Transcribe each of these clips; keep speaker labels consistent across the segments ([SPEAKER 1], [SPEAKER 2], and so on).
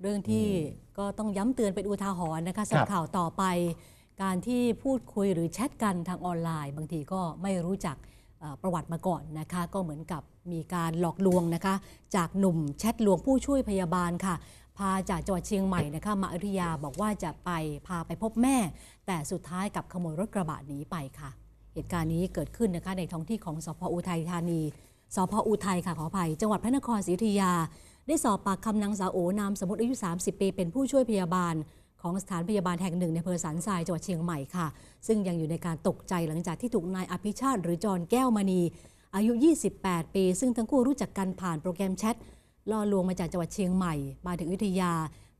[SPEAKER 1] เรื่องที่ก็ต้องย้ำเตือนเป็นอุทาหรณ์นะคะสำหรับข่าวต่อไปการที่พูดคุยหรือแชทกันทางออนไลน์ บางทีก็ไม่รู้จักประวัติมาก่อนนะคะ ก็เหมือนกับมีการหลอกลวงนะคะจากหนุ่มแชทลวงผู้ช่วยพยาบาลค่ะ พาจากจังหวัดเชียงใหม่นะคะมาอรุยาบอกว่าจะไปพาไปพบแม่ แต่สุดท้ายกับขโมยรถกระบะหนีไปค่ะ เหตุการณ์นี้เกิดขึ้นนะคะ ในท้องที่ของสพอุทัยธานีสพอุทัยค่ะขออภัย จังหวัดพระนครศรีอยุธยา ได้สอบปากคำนางสาวโอนามสมมติอายุ 30 ปีเป็นผู้ช่วยพยาบาล ของสถานพยาบาลแห่งหนึ่งในอำเภอสันทรายจังหวัดเชียงใหม่ค่ะ ซึ่งยังอยู่ในการตกใจหลังจากที่ถูกนายอภิชาติหรือจอนแก้วมณีอายุ 28ปี ซึ่งทั้งคู่รู้จักกันผ่านโปรแกรมแชทล่อลวงมาจากจังหวัดเชียงใหม่มาถึงอยุธยา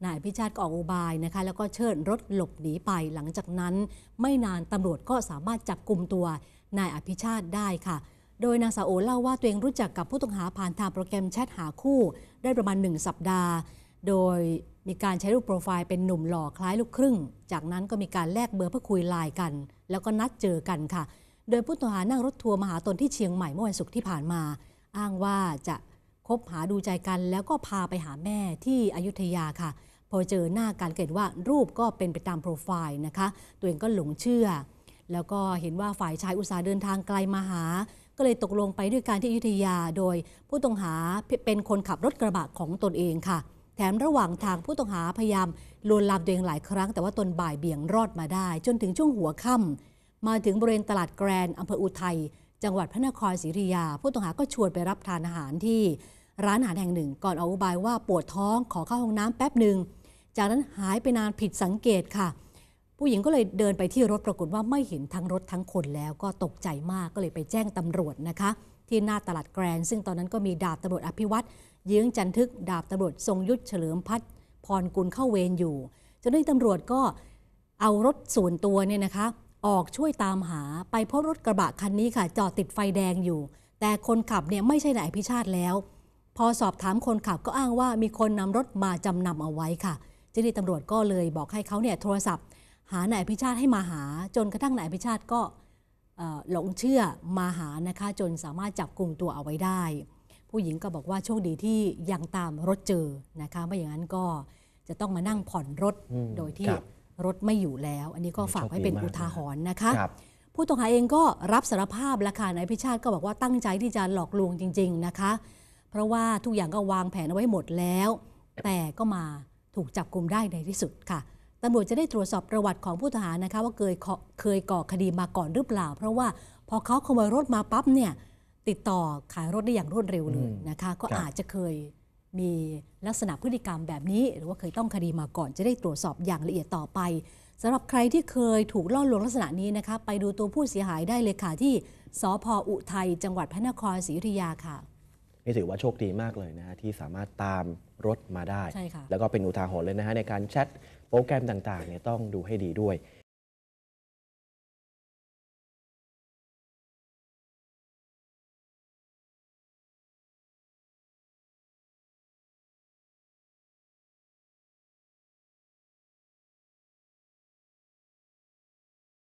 [SPEAKER 1] นายพิชาติก็ออกอุบายนะคะ แล้วก็เชิญรถหลบหนีไปหลังจากนั้น ไม่นานตำรวจก็สามารถจับกลุ่มตัวนายอภิชาติได้ค่ะโดยนางสาวโอเล่าว่าตัวเองรู้จักกับผู้ต้องหาผ่านทางโปรแกรมแชทหาคู่ ได้ประมาณ 1 สัปดาห์ โดยมีการใช้รูปโปรไฟล์เป็นหนุ่มหล่อ คล้ายลูกครึ่ง จากนั้นก็มีการแลกเบอร์เพื่อคุยไลน์กัน แล้วก็นัดเจอกันค่ะ โดยผู้ต้องหานั่งรถทัวร์มาหาตนที่เชียงใหม่เมื่อวันศุกร์ที่ผ่านมา อ้างว่าจะคบหาดูใจกัน แล้วก็พาไปหาแม่ที่อยุธยาค่ะ พอเจอหน้ากันเกิดว่ารูปก็เป็นไปตามโปรไฟล์นะคะ ตัวเองก็หลงเชื่อ แล้วก็เห็นว่าฝ่ายชายอุตสาห์เดินทางไกลมาหาก็เลยตกลงไปด้วยการที่อยุธยา โดยผู้ต้องหาเป็นคนขับรถกระบะของตนเองค่ะ แถมระหว่างทางผู้ต้องหาพยายามลวนลามตัวเองหลายครั้งแต่ว่าตนบ่ายเบี่ยงรอดมาได้ จนถึงช่วงหัวค่ำมาถึงบริเวณตลาดแกรนอำเภออุทัยจังหวัดพระนครศรีอยุธยาผู้ต้องหาก็ชวนไปรับทานอาหารที่ร้านอาหารแห่งหนึ่งก่อนเอาอุบายว่าปวดท้องขอเข้าห้องน้ำแป๊บหนึ่งจากนั้นหายไปนานผิดสังเกตค่ะผู้หญิงก็เลยเดินไปที่รถปรากฏว่าไม่เห็นทั้งรถทั้งคนแล้วก็ตกใจมากก็เลยไปแจ้งตำรวจนะคะ ที่หน้าตลาดแกรน ซึ่งตอนนั้นก็มีดาบตำรวจอภิวัตรยื้งจันทึกดาบตำรวจทรงยุทธเฉลิมพัฒพรกุลเข้าเวรอยู่เจ้าหน้าที่ตำรวจก็เอารถส่วนตัวเนี่ยนะคะ ออกช่วยตามหาไปพบรถกระบะคันนี้ค่ะ จอดติดไฟแดงอยู่ แต่คนขับเนี่ยไม่ใช่นายพิชาติแล้ว พอสอบถามคนขับก็อ้างว่ามีคนนำรถมาจำนำเอาไว้ค่ะเจ้าหน้าที่ตำรวจก็เลยบอกให้เขาเนี่ยโทรศัพท์หานายพิชาติให้มาหาจนกระทั่งนายพิชาติก็หลงเชื่อมาหานะคะ จนสามารถจับกลุ่มตัวเอาไว้ได้ ผู้หญิงก็บอกว่าโชคดีที่ยังตามรถเจอนะคะไม่อย่างนั้นก็จะต้องมานั่งผ่อนรถโดยที่รถไม่อยู่แล้ว อันนี้ก็ฝากไว้เป็นอุทาหรณ์นะคะ ผู้ต้องหาเองก็รับสารภาพราคานายพิชาติก็บอกว่าตั้งใจที่จะหลอกลวงจริง ๆนะคะ เพราะว่าทุกอย่างก็วางแผนเอาไว้หมดแล้ว แต่ก็มาถูกจับกลุมได้ในที่สุดค่ะตำรวจจะได้ตรวจสอบประวัติของผู้ต้องหานะคะว่าเคยเคยก่อคดีมาก่อนหรือเปล่า เพราะว่าพอเขาขโมยรถมาปั๊บเนี่ยติดต่อขายรถได้อย่างรวดเร็วเลยนะคะ ก็อาจจะเคยมีลักษณะพฤติกรรมแบบนี้ หรือว่าเคยต้องคดีมาก่อนจะได้ตรวจสอบอย่างละเอียดต่อไปสำหรับใครที่เคยถูกล่อลวงลักษณะนี้นะคะไปดูตัวผู้เสียหายได้เลยค่ะที่สพออุทัยจังหวัดพระนครศรีอยุธยาค่ะนี่ถือว่าโชคดีมากเลยนะฮะ ที่สามารถตามรถมาได้ ใช่ค่ะ แล้วก็เป็นอุทาหรณ์เลยนะฮะ ในการแชท โปรแกรมต่างๆเนี่ยต้องดูให้ดีด้วย